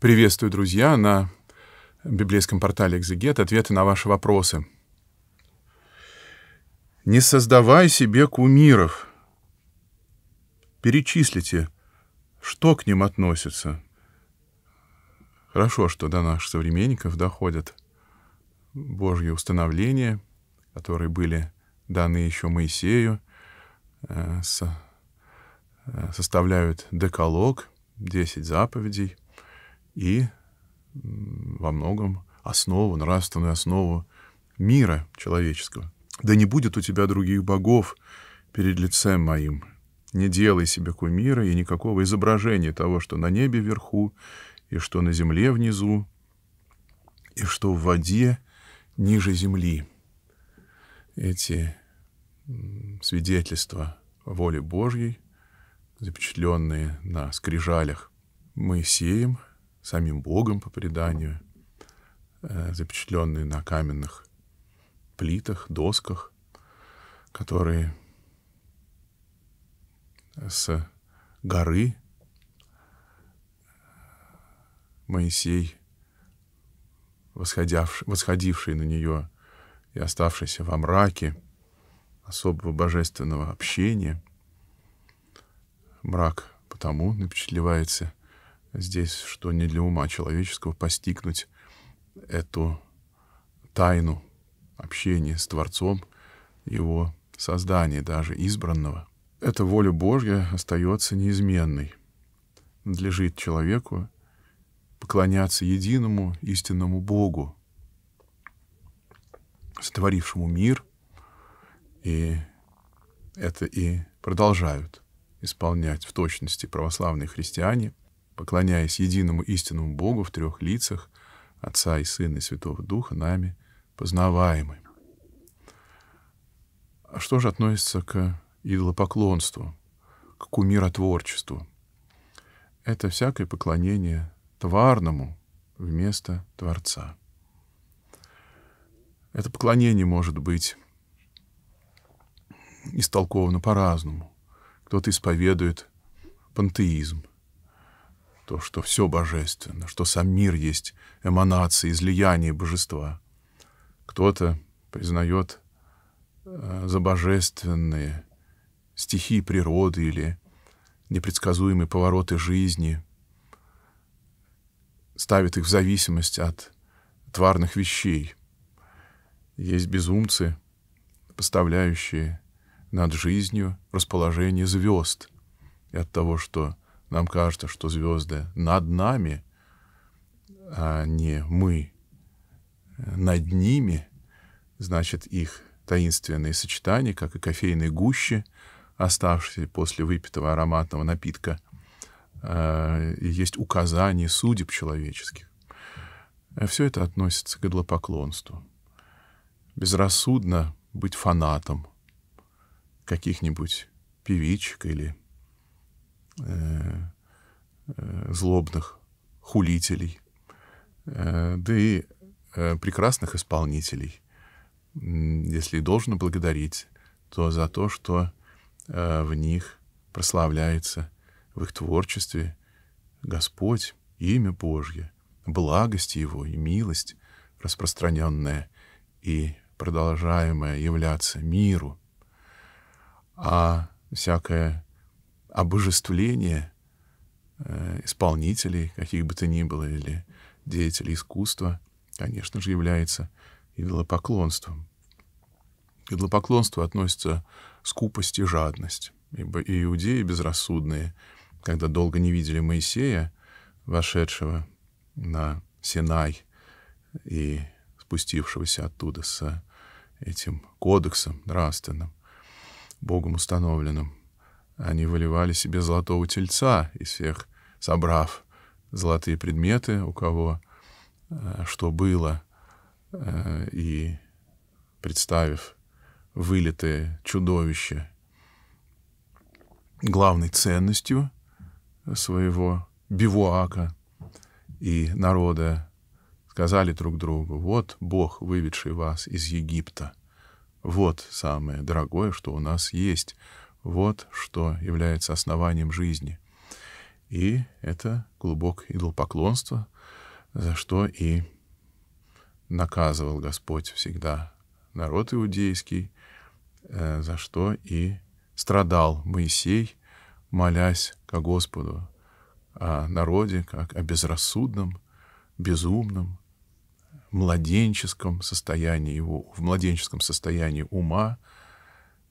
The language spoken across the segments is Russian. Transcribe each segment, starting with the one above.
Приветствую, друзья, на библейском портале «Экзегет» ответы на ваши вопросы. «Не создавай себе кумиров». Перечислите, что к ним относится. Хорошо, что до наших современников доходят Божьи установления, которые были даны еще Моисею, э, э, составляют декалог, 10 заповедей — и во многом основу, нравственную основу мира человеческого. «Да не будет у тебя других богов перед лицем моим. Не делай себе кумира и никакого изображения того, что на небе вверху, и что на земле внизу, и что в воде ниже земли». Эти свидетельства воли Божьей, запечатленные на скрижалях, мы сеем — самим Богом по преданию, э, запечатленные на каменных плитах, досках, которые с горы Моисей, восходивший на нее и оставшийся во мраке особого божественного общения, мрак потому напечатлевается здесь, что не для ума человеческого постигнуть эту тайну общения с Творцом, его создания даже избранного. Эта воля Божья остается неизменной. Надлежит человеку поклоняться единому истинному Богу, сотворившему мир, и это и продолжают исполнять в точности православные христиане – поклоняясь единому истинному Богу в трех лицах, Отца и Сына и Святого Духа, нами познаваемым. А что же относится к идолопоклонству, к кумиротворчеству? Это всякое поклонение тварному вместо Творца. Это поклонение может быть истолковано по-разному. Кто-то исповедует пантеизм – то, что все божественно, что сам мир есть эманация, излияние божества. Кто-то признает э, за божественные стихии природы или непредсказуемые повороты жизни, ставит их в зависимость от тварных вещей. Есть безумцы, поставляющие над жизнью расположение звезд и от того, что нам кажется, что звезды над нами, а не мы над ними. Значит, их таинственные сочетания, как и кофейные гущи, оставшиеся после выпитого ароматного напитка, а, есть указания судеб человеческих. Все это относится к идлопоклонству. Безрассудно быть фанатом каких-нибудь певичек или Э, злобных хулителей, э, да и э, прекрасных исполнителей. Если и должно благодарить, то за то, что в них прославляется в их творчестве Господь, имя Божье, благость Его и милость, распространенная и продолжаемая являться миру. А всякое обожествление э, исполнителей, каких бы то ни было, или деятелей искусства, конечно же, является идолопоклонством. К идолопоклонству относятся скупость и жадность, ибо и иудеи безрассудные, когда долго не видели Моисея, вошедшего на Синай и спустившегося оттуда с этим кодексом нравственным, Богом установленным, они выливали себе золотого тельца из всех, собрав золотые предметы, у кого э, что было, э, и представив вылитое чудовище главной ценностью своего бивуака и народа, сказали друг другу, вот Бог, выведший вас из Египта, вот самое дорогое, что у нас есть — вот что является основанием жизни. И это глубок идолопоклонство, за что и наказывал Господь всегда народ иудейский, э, за что и страдал Моисей, молясь ко Господу о народе, как о безрассудном, безумном, младенческом состоянии его, в младенческом состоянии ума,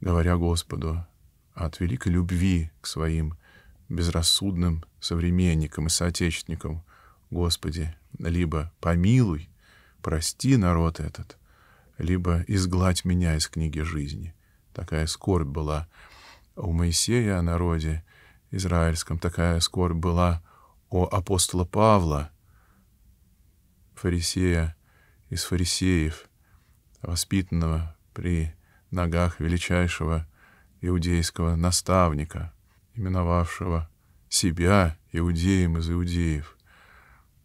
говоря Господу, от великой любви к своим безрассудным современникам и соотечественникам. Господи, либо помилуй, прости народ этот, либо изгладь меня из книги жизни. Такая скорбь была у Моисея о народе израильском, такая скорбь была у апостола Павла, фарисея из фарисеев, воспитанного при ногах величайшего иудейского наставника, именовавшего себя иудеем из иудеев.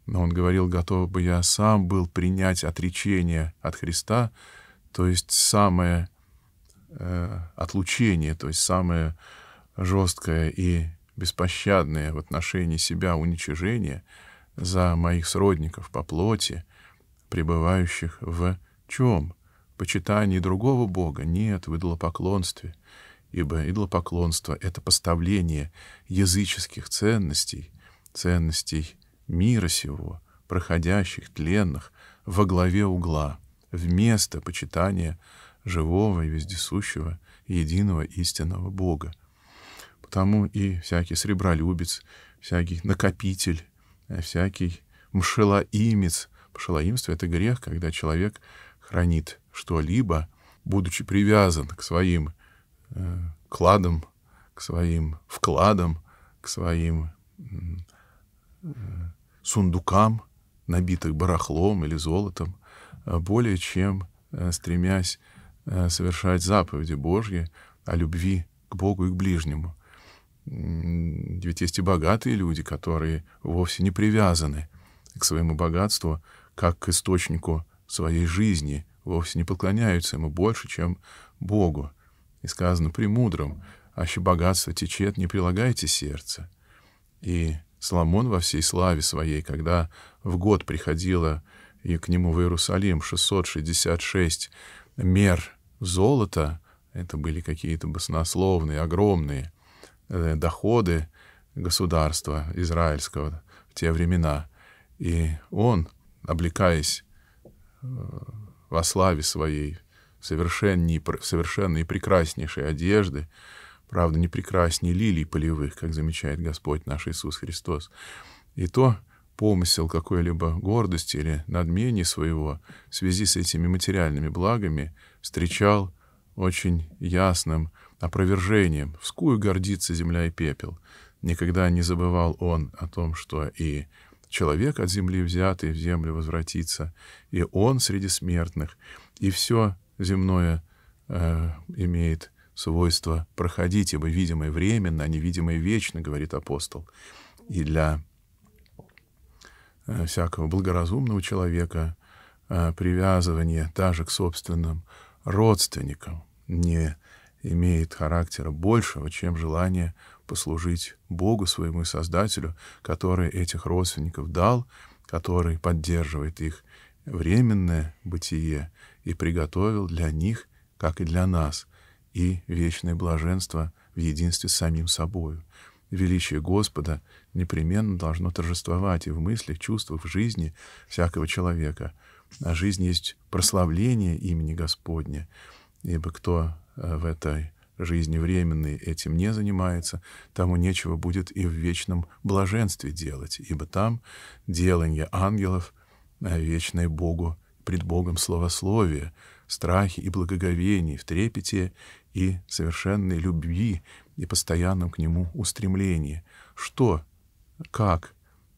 Но он говорил, готов бы я сам был принять отречение от Христа, то есть самое э, отлучение, то есть самое жесткое и беспощадное в отношении себя уничижение за моих сродников по плоти, пребывающих в чем? Почитании другого Бога? Нет, в идолопоклонстве — ибо идолопоклонство — это поставление языческих ценностей, ценностей мира сего, проходящих, тленных, во главе угла, вместо почитания живого и вездесущего, единого истинного Бога. Потому и всякий сребролюбец, всякий накопитель, э, всякий мшелоимец. Мшелоимство — это грех, когда человек хранит что-либо, будучи привязан к своим Э, кладом, к своим вкладам, к своим э, сундукам, набитых барахлом или золотом, э, более чем стремясь совершать заповеди Божьи о любви к Богу и к ближнему. Ведь есть и богатые люди, которые вовсе не привязаны к своему богатству, как к источнику своей жизни, вовсе не поклоняются ему больше, чем Богу. И сказано, «Премудрым, аще богатство течет, не прилагайте сердце». И Соломон во всей славе своей, когда в год приходило и к нему в Иерусалим 666 мер золота, это были какие-то баснословные, огромные э, доходы государства израильского в те времена. И он, облекаясь э, во славе своей совершенней, совершенной и прекраснейшей одежды, правда, не прекрасней лилий полевых, как замечает Господь наш Иисус Христос. И то помысел какой-либо гордости или надмения своего в связи с этими материальными благами встречал очень ясным опровержением, вскую гордится земля и пепел. Никогда не забывал он о том, что и человек от земли взятый в землю возвратится, и он среди смертных, и все земное э, имеет свойство проходить, ибо видимое временно, а невидимое вечно, говорит апостол. И для э, всякого благоразумного человека э, привязывание даже к собственным родственникам не имеет характера большего, чем желание послужить Богу, своему Создателю, который этих родственников дал, который поддерживает их временное бытие и приготовил для них, как и для нас, и вечное блаженство в единстве с самим собою. Величие Господа непременно должно торжествовать и в мыслях, чувствах, в жизни всякого человека. А жизнь есть прославление имени Господня, ибо кто э, в этой жизни временной этим не занимается, тому нечего будет и в вечном блаженстве делать, ибо там деланье ангелов — вечное Богу, пред Богом словословие, страхи и благоговение, в трепете и совершенной любви и постоянном к Нему устремлении. Что, как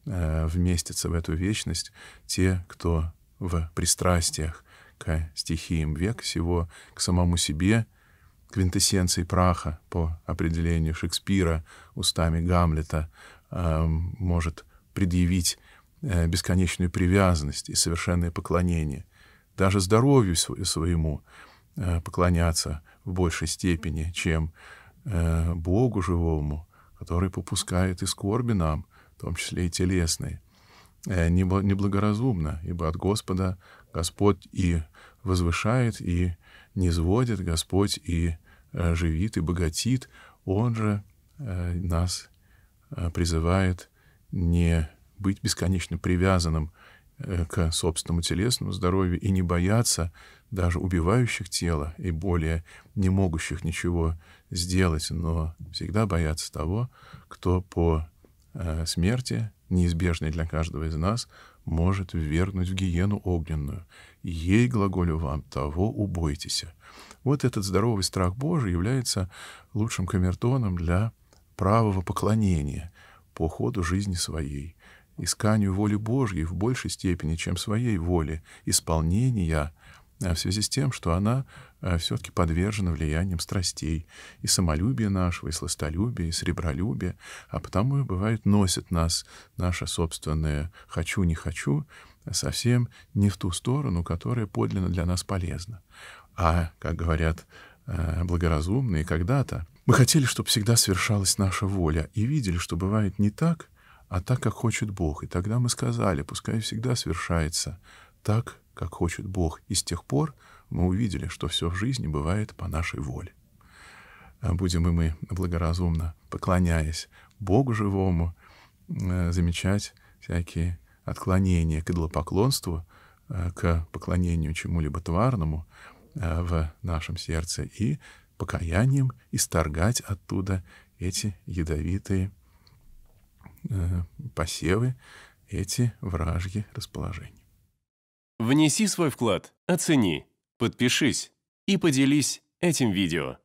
э, вместятся в эту вечность те, кто в пристрастиях к стихиям век сего, к самому себе, квинтэссенции праха по определению Шекспира устами Гамлета э, может предъявить Э, бесконечную привязанность и совершенное поклонение, даже здоровью своему э, поклоняться в большей степени, чем э, Богу живому, который попускает и скорби нам, в том числе и телесные, неблагоразумно, ибо от Господа Господь и возвышает, и низводит, Господь и живит, и богатит, Он же нас призывает не быть бесконечно привязанным э, к собственному телесному здоровью и не бояться даже убивающих тело и более не могущих ничего сделать, но всегда бояться того, кто по э, смерти, неизбежной для каждого из нас, может ввергнуть в гиену огненную. Ей глаголю вам, того убойтесь. Вот этот здоровый страх Божий является лучшим камертоном для правого поклонения по ходу жизни своей исканию воли Божьей в большей степени, чем своей воли, исполнения, э, в связи с тем, что она э, все-таки подвержена влиянием страстей и самолюбия нашего, и сластолюбия, и сребролюбия, а потому, бывает, носит нас наше собственное «хочу-не хочу» совсем не в ту сторону, которая подлинно для нас полезна. А, как говорят э, благоразумные когда-то, мы хотели, чтобы всегда совершалась наша воля, и видели, что бывает не так, а так, как хочет Бог. И тогда мы сказали, пускай всегда свершается так, как хочет Бог. И с тех пор мы увидели, что все в жизни бывает по нашей воле. Э, будем и мы благоразумно, поклоняясь Богу живому, э, замечать всякие отклонения к идлопоклонству, э, к поклонению чему-либо тварному в нашем сердце и покаянием исторгать оттуда эти ядовитые Э, посевы, эти вражьи расположения. Внеси свой вклад, оцени, подпишись и поделись этим видео.